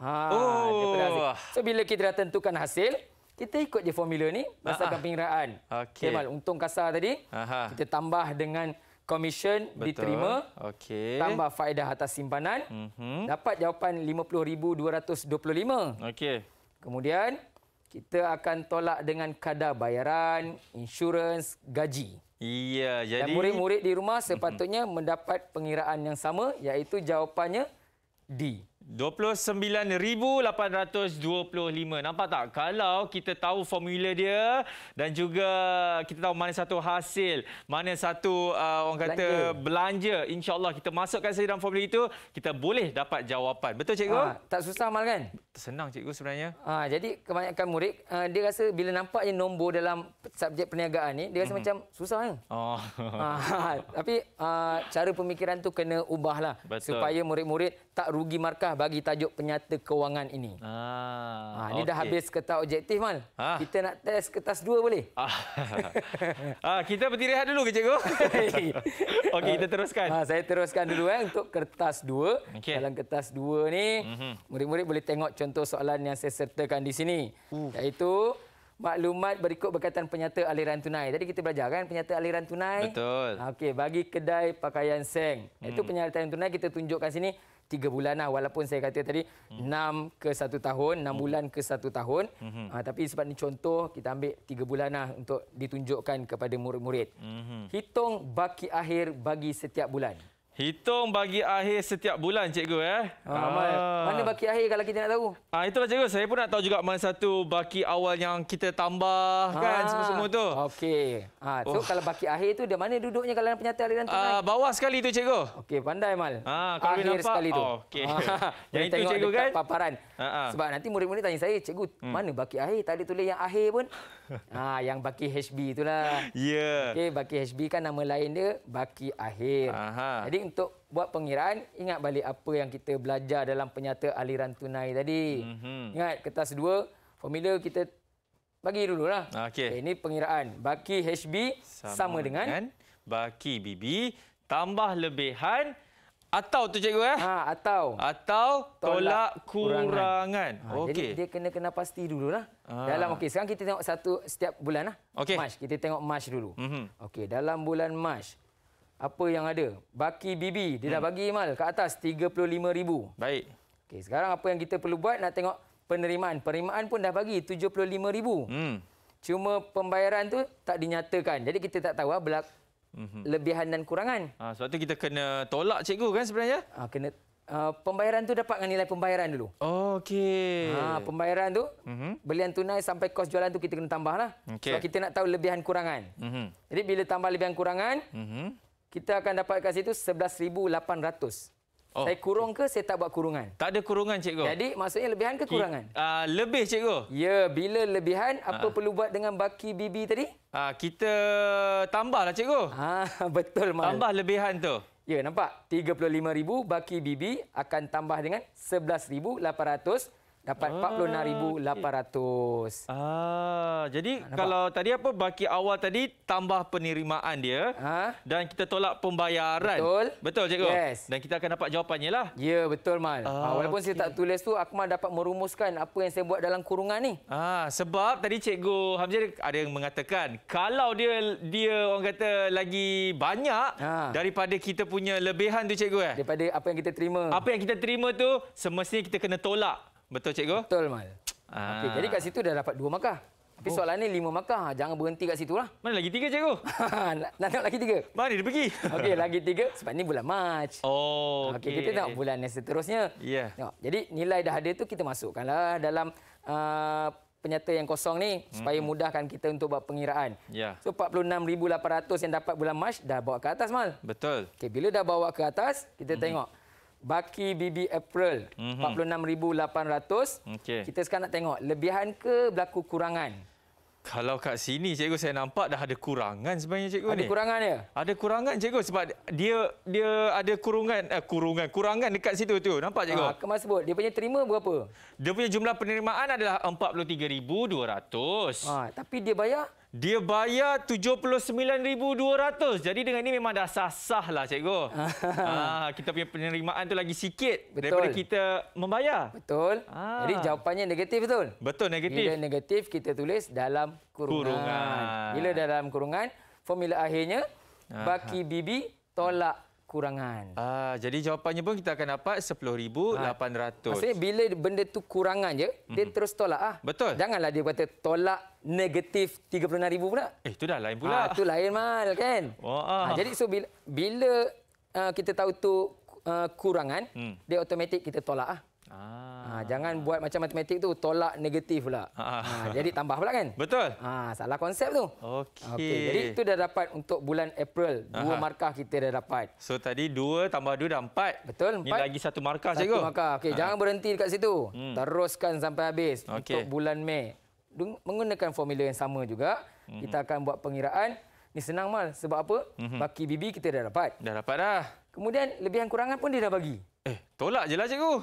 Ha, oh. So, bila kita dah tentukan hasil, kita ikut je formula ni masa ah. ah. pengiraan. Okay. Okay, untung kasar tadi, Aha. kita tambah dengan komisen betul. diterima. Okay. Tambah faedah atas simpanan. Mm -hmm. Dapat jawapan RM50,225. Okay. Kemudian, kita akan tolak dengan kadar bayaran, insurans, gaji. Iya, jadi... Dan murid-murid di rumah mhm. sepatutnya mendapat pengiraan yang sama iaitu jawapannya D. RM29,825. Nampak tak? Kalau kita tahu formula dia dan juga kita tahu mana satu hasil, mana satu uh, orang kata belanja, belanja insyaAllah kita masukkan saja dalam formula itu, kita boleh dapat jawapan. Betul, Cikgu? Ha, tak susah, Mal, kan? tersenang cikgu sebenarnya. Ha, jadi kebanyakan murid uh, dia rasa bila nampak je nombor dalam subjek perniagaan ni dia rasa mm-hmm. macam susah kan. Oh. Ha, <laughs> tapi uh, cara pemikiran tu kena ubahlah Betul. supaya murid-murid tak rugi markah bagi tajuk penyata kewangan ini. Ah. Ha, ni okay. dah habis kertas objektif mal. Ha. Kita nak test kertas dua boleh? <laughs> Ah. ah, kita berdiri rehat dulu ke cikgu? <laughs> Okey, kita teruskan. Ha, saya teruskan dulu eh untuk kertas dua. Okay. Dalam kertas dua ni mm-hmm. murid-murid boleh tengok contoh soalan yang saya sertakan di sini. Uh. Iaitu maklumat berikut berkaitan penyata aliran tunai. Tadi kita belajar kan penyata aliran tunai. Betul. Okey, bagi kedai pakaian seng. Itu hmm. penyata aliran tunai kita tunjukkan sini. Tiga bulan lah walaupun saya kata tadi hmm. enam ke satu tahun, enam hmm. bulan ke satu tahun. Hmm. Ha, tapi sebab ini contoh, kita ambil tiga bulan lah untuk ditunjukkan kepada murid-murid. Hmm. Hitung baki akhir bagi setiap bulan. Hitung bagi akhir setiap bulan, cikgu. ya. Ramai. Ah. Mana baki akhir kalau kita nak tahu? Ah, itulah, cikgu. Saya pun nak tahu juga mana satu baki awal yang kita tambah ah. kan semua-semua ah. Okey. Ah, so, oh. kalau baki akhir itu dia mana duduknya kalau penyata aliran tu? Ah, bawah sekali itu cikgu. Okey, pandai, Mal. Ah, akhir sekali ah, <laughs> itu. Oh, okay. ah. Yang itu, cikgu, kan? paparan. Ha-ha. Sebab nanti murid-murid tanya saya, cikgu, hmm. mana baki akhir? Tak ada tulis yang akhir pun. <laughs> ha, yang baki HB itulah. Ya. Yeah. Okey, baki HB kan nama lain dia, baki akhir. Aha. Jadi untuk buat pengiraan, ingat balik apa yang kita belajar dalam penyata aliran tunai tadi. Mm-hmm. Ingat kertas dua, formula kita bagi dulu lah. Okey. Okay, ini pengiraan. Baki HB sama, sama dengan, dengan baki BB tambah lebihan... Atau tu cikgu eh? Ha, atau. Atau tolak, tolak kurangan. kurangan. Ha, ah, okay. Jadi dia kena kena pasti dululah. Ha. Ah. Dalam okey, sekarang kita tengok satu setiap bulan lah. Okay. Mas, kita tengok Mas dulu. Mm -hmm. Okey, dalam bulan Mas, apa yang ada? Baki bibi, dia hmm. dah bagi Imal ke atas, RM35,000. Baik. Okey, sekarang apa yang kita perlu buat nak tengok penerimaan. Penerimaan pun dah bagi, RM75,000. Hmm. Cuma pembayaran tu tak dinyatakan. Jadi kita tak tahu lah Mhm. lebihan dan kurangan. Ha, sebab tu kita kena tolak cikgu kan sebenarnya? Ha, kena uh, pembayaran tu dapat dengan nilai pembayaran dulu. Oh, okey. Ha, pembayaran tu, uh-huh. Mhm. belian tunai sampai kos jualan tu kita kena tambahlah. Okay. Sebab kita nak tahu lebihan kurangan. Uh-huh. Jadi bila tambah lebihan kurangan, uh-huh. kita akan dapat kat situ 11,800. Oh. Saya kurung ke saya tak buat kurungan? Tak ada kurungan, cikgu. Jadi maksudnya lebihan ke kurangan? Uh, lebih, cikgu. Ya, bila lebihan, apa ah. perlu buat dengan baki BB tadi? Uh, kita tambahlah, cikgu. Ha, <laughs> betul, Mal. Tambah lebihan tu. Ya, nampak? 35,000 baki BB akan tambah dengan 11,800 dapat ah, 46800. Okay. Ah, jadi ha, kalau tadi apa baki awal tadi tambah penerimaan dia ha? dan kita tolak pembayaran. Betul. Betul cikgu. Yes. Dan kita akan dapat jawapannya lah. Ya, betul Mal. Ah, ha, walaupun okay. saya tak tulis tu Akmal dapat merumuskan apa yang saya buat dalam kurungan ni. Ah, sebab tadi cikgu Hamzah ada yang mengatakan kalau dia dia orang kata lagi banyak ha. daripada kita punya lebihan tu cikgu eh. Daripada apa yang kita terima. Apa yang kita terima tu semestinya kita kena tolak. Betul cikgu? Betul Mal. Ah. Okay, jadi kat situ dah dapat dua markah. Tapi oh. soalan ni lima markah. Jangan berhenti kat situ lah. Mana lagi tiga, cikgu? <laughs> nak tengok lagi tiga? Mana dia pergi? Okey, lagi tiga. Sebab ni bulan March. Oh, okey. Okay, kita tengok bulan yang seterusnya. Yeah. Tengok. Jadi nilai dah ada tu kita masukkanlah dalam uh, penyata yang kosong ni. Supaya mudahkan kita untuk buat pengiraan. Yeah. So, 46,800 yang dapat bulan March dah bawa ke atas, Mal. Betul. Okey, bila dah bawa ke atas, kita mm. tengok. Baki BB April mm-hmm. 46,800. Okay. Kita sekarang nak tengok lebihan ke berlaku kurangan? Kalau kat sini cikgu saya nampak dah ada kurangan sebenarnya cikgu ada ni. Ada kurangan ya? Ada kurangan cikgu sebab dia dia ada kurungan eh, kurungan kurangan dekat situ tu. Nampak cikgu? Ha, ah, kemas sebut. Dia punya terima berapa? Dia punya jumlah penerimaan adalah 43200. Ha, ah, tapi dia bayar dia bayar RM79,200. Jadi dengan ini memang dah sah-sah lah cikgu. ha, <laughs> kita punya penerimaan tu lagi sikit betul. daripada kita membayar. Betul. Ha. Jadi jawapannya negatif betul? Betul negatif. Bila negatif kita tulis dalam kurungan. kurungan. Bila dalam kurungan, formula akhirnya Aha. baki bibi tolak kurangan. Ah, jadi jawapannya pun kita akan dapat 10,800. Ah. Maksudnya bila benda tu kurangan je, mm-hmm. dia terus tolak ah. Betul. Janganlah dia kata tolak negatif 36,000 pula. Eh, itu dah lain pula. Ah, itu lain mal kan. Oh, ah. ah. jadi so bila, bila uh, kita tahu tu uh, kurangan, mm. dia automatik kita tolak Ah. Ha, jangan buat macam matematik tu tolak negatif pula. Ha. ha, jadi tambah pula kan? Betul. Ha, salah konsep tu. Okey. Okay, jadi itu dah dapat untuk bulan April. Dua Aha. markah kita dah dapat. So tadi dua tambah dua dah empat. Betul. Empat. Ini lagi satu markah satu cikgu. markah. Okey ha. jangan berhenti dekat situ. Hmm. Teruskan sampai habis okay. untuk bulan Mei. Menggunakan formula yang sama juga. Hmm. Kita akan buat pengiraan. Ini senang mal. Sebab apa? Hmm. Baki bibi kita dah dapat. Dah dapat dah. Kemudian lebihan kurangan pun dia dah bagi. Eh tolak je lah cikgu.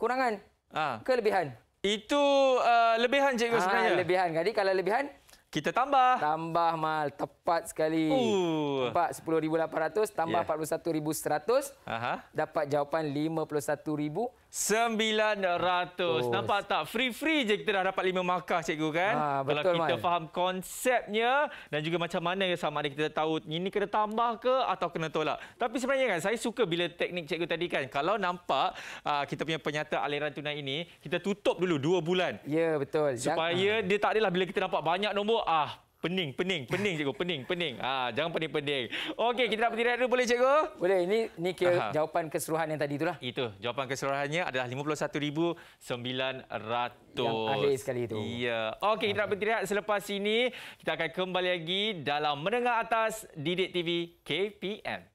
Kurangan ha. kelebihan? Itu uh, lebihan cikgu ha, sebenarnya. Lebihan. Jadi kalau lebihan? Kita tambah. Tambah mal. Tepat sekali. Uh. Tepat uh. RM10,800 tambah RM41,100. Yeah. Dapat jawapan RM51,000. 900. Oh. Nampak tak? Free-free je kita dah dapat 5 markah cikgu kan? Ha, betul, Kalau kita Mal. faham konsepnya dan juga macam mana yang sama ada kita tahu ini kena tambah ke atau kena tolak. Tapi sebenarnya kan saya suka bila teknik cikgu tadi kan. Kalau nampak ah, kita punya penyata aliran tunai ini kita tutup dulu dua bulan. Ya betul. Supaya Jangan. dia tak adalah bila kita nampak banyak nombor. ah pening, pening, pening cikgu, pening, pening. Ah, ha, jangan pening-pening. Okey, kita dapat tirai dulu boleh cikgu? Boleh. Ini ini kira Aha. jawapan keseluruhan yang tadi itulah. Itu. Jawapan keseluruhannya adalah 51,900. Yang akhir sekali itu. Ya. Okey, kita dapat tirai selepas ini kita akan kembali lagi dalam menengah atas Didik TV KPM.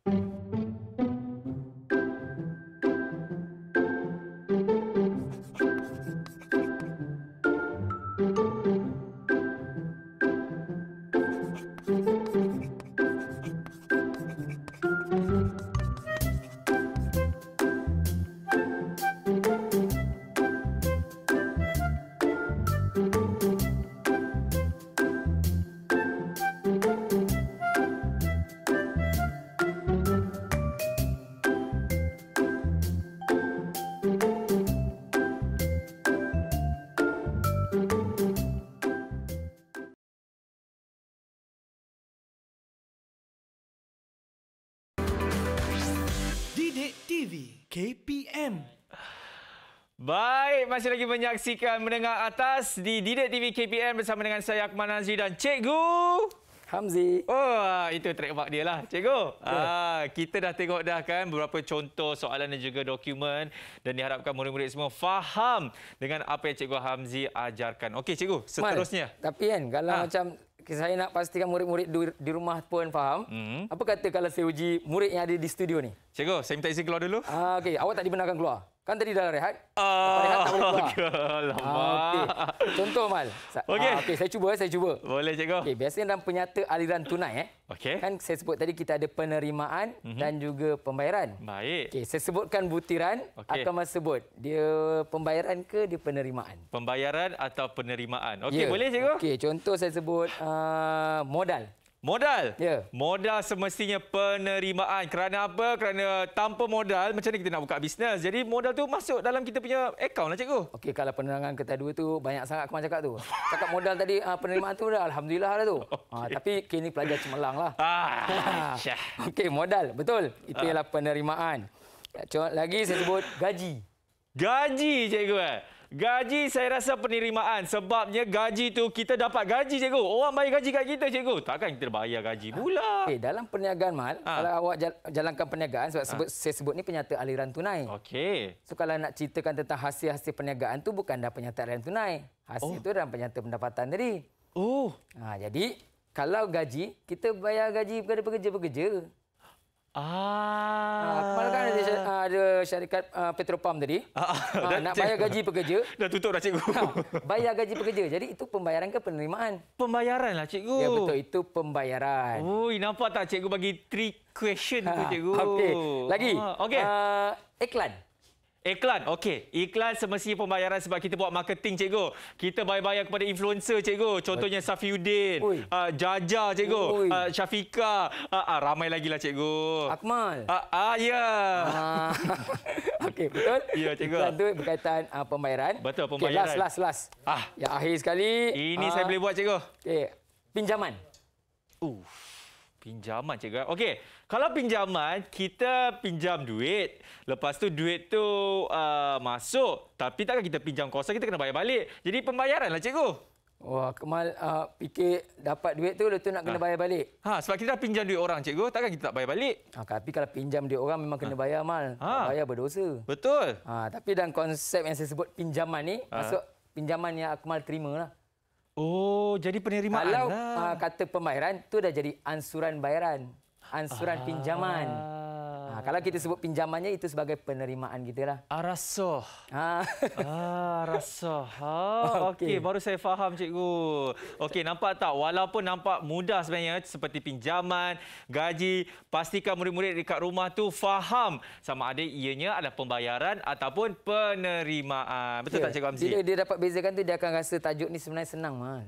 Thank you. masih lagi menyaksikan mendengar atas di Didik TV KPM bersama dengan saya Akmal Nazri dan Cikgu Hamzi. Oh, itu trademark dia lah, Cikgu. Yeah. Ah, kita dah tengok dah kan beberapa contoh soalan dan juga dokumen dan diharapkan murid-murid semua faham dengan apa yang Cikgu Hamzi ajarkan. Okey, Cikgu, seterusnya. Mal, tapi kan kalau ha. macam saya nak pastikan murid-murid di rumah pun faham. Mm -hmm. Apa kata kalau saya uji murid yang ada di studio ni? Cikgu, saya minta izin keluar dulu. Ah, Okey, awak tak dibenarkan keluar. Kan tadi dah rehat. Oh, rehat tak boleh <laughs> keluar. Okay, ah, okay. Contoh Mal. Okey. Ah, okay, saya cuba, saya cuba. Boleh cikgu. Okay, biasanya dalam penyata aliran tunai. Eh, okay. Kan saya sebut tadi kita ada penerimaan mm -hmm. dan juga pembayaran. Baik. Okay, saya sebutkan butiran. Okay. Akan Mas sebut. Dia pembayaran ke dia penerimaan? Pembayaran atau penerimaan. Okey, yeah. boleh cikgu. Okay, contoh saya sebut uh, modal. Modal. Yeah. Modal semestinya penerimaan. Kerana apa? Kerana tanpa modal macam mana kita nak buka bisnes? Jadi modal tu masuk dalam kita punya akaun lah cikgu. Okey kalau penerangan kereta dua tu banyak sangat kau cakap tu. Cakap modal tadi ah, penerimaan tu dah alhamdulillah dah tu. Ah, okay. Ha, tapi kini pelajar cemerlang lah. Ah, <laughs> Okey modal betul. Itu ah. ialah penerimaan. Lagi saya sebut gaji. Gaji cikgu eh. Gaji saya rasa penerimaan sebabnya gaji tu kita dapat gaji cikgu. Orang bayar gaji kat kita cikgu. Takkan kita bayar gaji pula. Okay, eh, dalam perniagaan mal, ha. kalau awak jalankan perniagaan sebab ha. sebut, saya sebut ni penyata aliran tunai. Okey. So kalau nak ceritakan tentang hasil-hasil perniagaan tu bukan dah penyata aliran tunai. Hasil oh. tu dalam penyata pendapatan tadi. Oh. Ha, jadi kalau gaji kita bayar gaji kepada pekerja-pekerja. Ah. Ah, kan ada, ah, ada syarikat uh, ah, Petropam tadi. <laughs> Ah, ah, ah nak bayar gaji pekerja. <laughs> dah tutup dah cikgu. Nah, ha, bayar gaji pekerja. Jadi itu pembayaran ke penerimaan? Pembayaran lah cikgu. Ya betul itu pembayaran. Ui, nampak tak cikgu bagi trick question ha, tu cikgu. Okey. Lagi. Ah, okay. uh, iklan. Iklan, okey. Iklan semestinya pembayaran sebab kita buat marketing, cikgu. Kita bayar-bayar kepada influencer, cikgu. Contohnya Safiuddin, uh, Jaja, cikgu. Uh, Syafika. Uh, uh, ramai lagi lah, cikgu. Akmal. Uh, uh, ya. ah, ya. <laughs> okey, betul? Ya, cikgu. Iklan itu berkaitan uh, pembayaran. Betul, pembayaran. Okay, last, last, last. Ah. Yang akhir sekali. Ini uh, saya ah. boleh buat, cikgu. Okey. Pinjaman. Uff. Uh. Pinjaman cikgu. Eh? Okey, kalau pinjaman kita pinjam duit, lepas tu duit tu uh, masuk, tapi takkan kita pinjam kosong kita kena bayar balik. Jadi pembayaran lah cikgu. Wah, Kemal uh, fikir dapat duit tu lepas tu nak kena ha. bayar balik. Ha, sebab kita dah pinjam duit orang cikgu, takkan kita tak bayar balik. Ha, tapi kalau pinjam duit orang memang kena ha. bayar mal. Ha. Bayar berdosa. Betul. Ha, tapi dalam konsep yang saya sebut pinjaman ni ha. masuk pinjaman yang Akmal terima lah. Oh, jadi penerimaan. Kalau uh, kata pembayaran tu dah jadi ansuran bayaran. Ansuran ah. pinjaman. Ah, kalau kita sebut pinjamannya itu sebagai penerimaan kita lah. Arasoh. Arasoh. Ha. Ah, ha. <laughs> <laughs> Okey, okay. baru saya faham cikgu. Okey, nampak tak walaupun nampak mudah sebenarnya seperti pinjaman, gaji, pastikan murid-murid dekat rumah tu faham sama ada ianya adalah pembayaran ataupun penerimaan. Betul yeah. tak cikgu Amzi? Bila dia dapat bezakan tu dia akan rasa tajuk ni sebenarnya senang mah.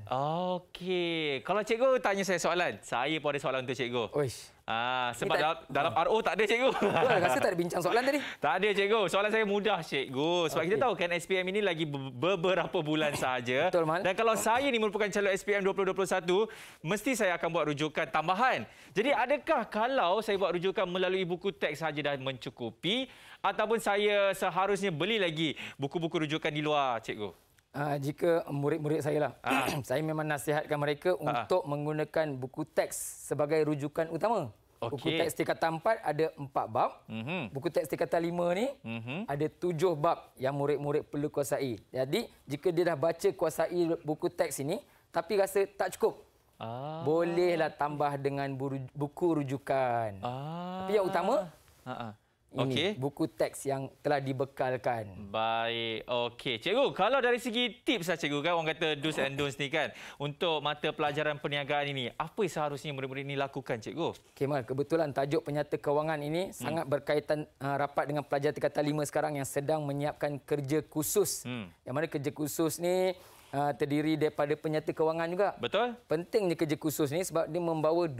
Okey. Kalau cikgu tanya saya soalan, saya pun ada soalan untuk cikgu. Uish. Ah, sebab dalam, dalam RO tak ada cikgu. Oh, rasa tak ada bincang soalan tadi. <laughs> Tak ada cikgu. Soalan saya mudah cikgu. Sebab okay. kita tahu kan SPM ini lagi beberapa bulan saja. <laughs> Dan kalau saya ni merupakan calon SPM 2021, mesti saya akan buat rujukan tambahan. Jadi adakah kalau saya buat rujukan melalui buku teks saja dah mencukupi ataupun saya seharusnya beli lagi buku-buku rujukan di luar cikgu? Uh, jika murid-murid saya lah, ah. <clears throat> saya memang nasihatkan mereka uh untuk menggunakan buku teks sebagai rujukan utama. Okay. Buku teks tingkatan 4 ada empat bab. Mm-hmm. Buku teks tingkatan lima ni mm-hmm. ada tujuh bab yang murid-murid perlu kuasai. Jadi, jika dia dah baca kuasai buku teks ini tapi rasa tak cukup, ah. bolehlah tambah dengan buku rujukan. Ah. Tapi yang utama, uh ini okay. buku teks yang telah dibekalkan. Baik. Okey, cikgu, kalau dari segi tips lah cikgu kan orang kata do's and don'ts ni kan untuk mata pelajaran perniagaan ini, apa yang seharusnya murid-murid ini lakukan cikgu? Okey, mal, kebetulan tajuk penyata kewangan ini hmm. sangat berkaitan uh, rapat dengan pelajar tingkatan 5 sekarang yang sedang menyiapkan kerja khusus. Hmm. Yang mana kerja khusus ni uh, terdiri daripada penyata kewangan juga. Betul. Pentingnya kerja khusus ni sebab dia membawa 20%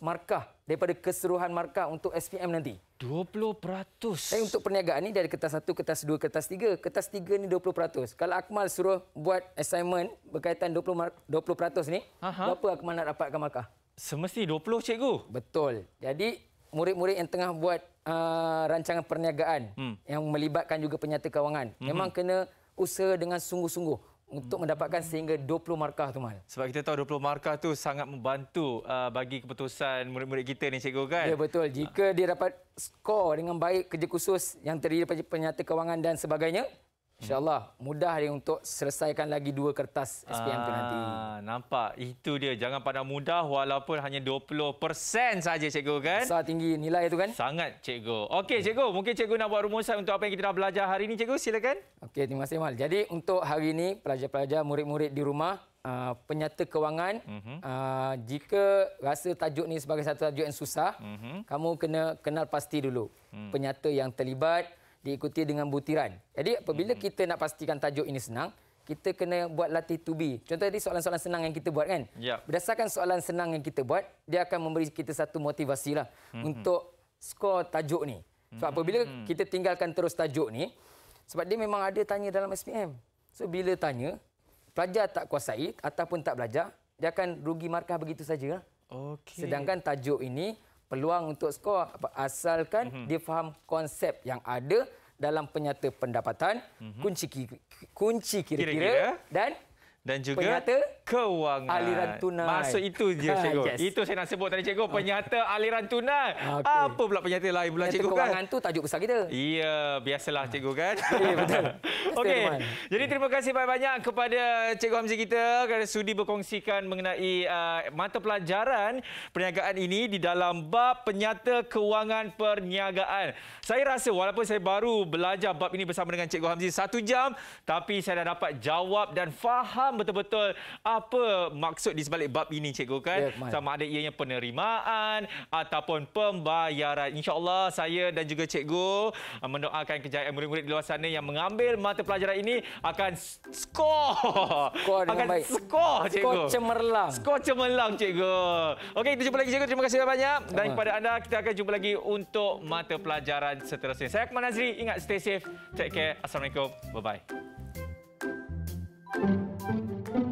markah daripada keseluruhan markah untuk SPM nanti. 20%. Eh untuk perniagaan ni dari kertas 1, kertas 2, kertas 3. Kertas 3 ni 20%. Kalau Akmal suruh buat assignment berkaitan 20 20% ni, Aha. berapa Akmal nak dapatkan markah? Semesti 20 cikgu. Betul. Jadi murid-murid yang tengah buat uh, rancangan perniagaan hmm. yang melibatkan juga penyata kewangan hmm. memang kena usaha dengan sungguh-sungguh untuk hmm. mendapatkan sehingga 20 markah tu Mal. Sebab kita tahu 20 markah tu sangat membantu uh, bagi keputusan murid-murid kita ni cikgu kan. Ya betul. Jika ha. dia dapat skor dengan baik kerja khusus yang terdiri daripada penyata kewangan dan sebagainya, InsyaAllah mudah dia untuk selesaikan lagi dua kertas SPM Aa, tu nanti. Ah, nampak itu dia. Jangan pada mudah walaupun hanya 20% saja cikgu kan. Besar tinggi nilai itu kan. Sangat cikgu. Okey cikgu mungkin cikgu nak buat rumusan untuk apa yang kita dah belajar hari ini cikgu silakan. Okey terima kasih Mal. Jadi untuk hari ini pelajar-pelajar murid-murid di rumah uh, penyata kewangan uh-huh. uh, jika rasa tajuk ni sebagai satu tajuk yang susah uh-huh. kamu kena kenal pasti dulu uh-huh. penyata yang terlibat diikuti dengan butiran. Jadi apabila hmm. kita nak pastikan tajuk ini senang, kita kena buat latih to be. Contoh tadi soalan-soalan senang yang kita buat kan? Yep. Ya. Berdasarkan soalan senang yang kita buat, dia akan memberi kita satu motivasi lah hmm. untuk skor tajuk ni. Sebab hmm. apabila hmm. kita tinggalkan terus tajuk ni, sebab dia memang ada tanya dalam SPM. So bila tanya, pelajar tak kuasai ataupun tak belajar, dia akan rugi markah begitu sajalah. Okay. Sedangkan tajuk ini peluang untuk skor asalkan mm-hmm. dia faham konsep yang ada dalam penyata pendapatan mm-hmm. kunci kunci kira-kira. dan dan juga penyata kewangan aliran tunai. Maksud itu dia ah, cikgu. yes. Itu saya nak sebut tadi cikgu, penyata aliran tunai. Ah, okay. Apa pula penyata lain pula penyata cikgu kan? Kewangan tu tajuk besar kita. Iya, biasalah cikgu kan. <laughs> Ya yeah, betul. <laughs> Okey. Jadi terima kasih banyak-banyak kepada cikgu Hamzi kita kerana sudi berkongsikan mengenai uh, mata pelajaran perniagaan ini di dalam bab penyata kewangan perniagaan. Saya rasa walaupun saya baru belajar bab ini bersama dengan cikgu Hamzi satu jam tapi saya dah dapat jawab dan faham betul-betul apa maksud di sebalik bab ini cikgu kan yeah, ya, sama ada ianya penerimaan ataupun pembayaran insyaallah saya dan juga cikgu mendoakan kejayaan murid-murid di luar sana yang mengambil mata pelajaran ini akan skor skor dengan akan baik skor cikgu skor cemerlang skor cemerlang cikgu okey kita jumpa lagi cikgu terima kasih banyak dan kepada anda kita akan jumpa lagi untuk mata pelajaran seterusnya saya Akmal Nazri ingat stay safe take care assalamualaikum bye bye Thank you.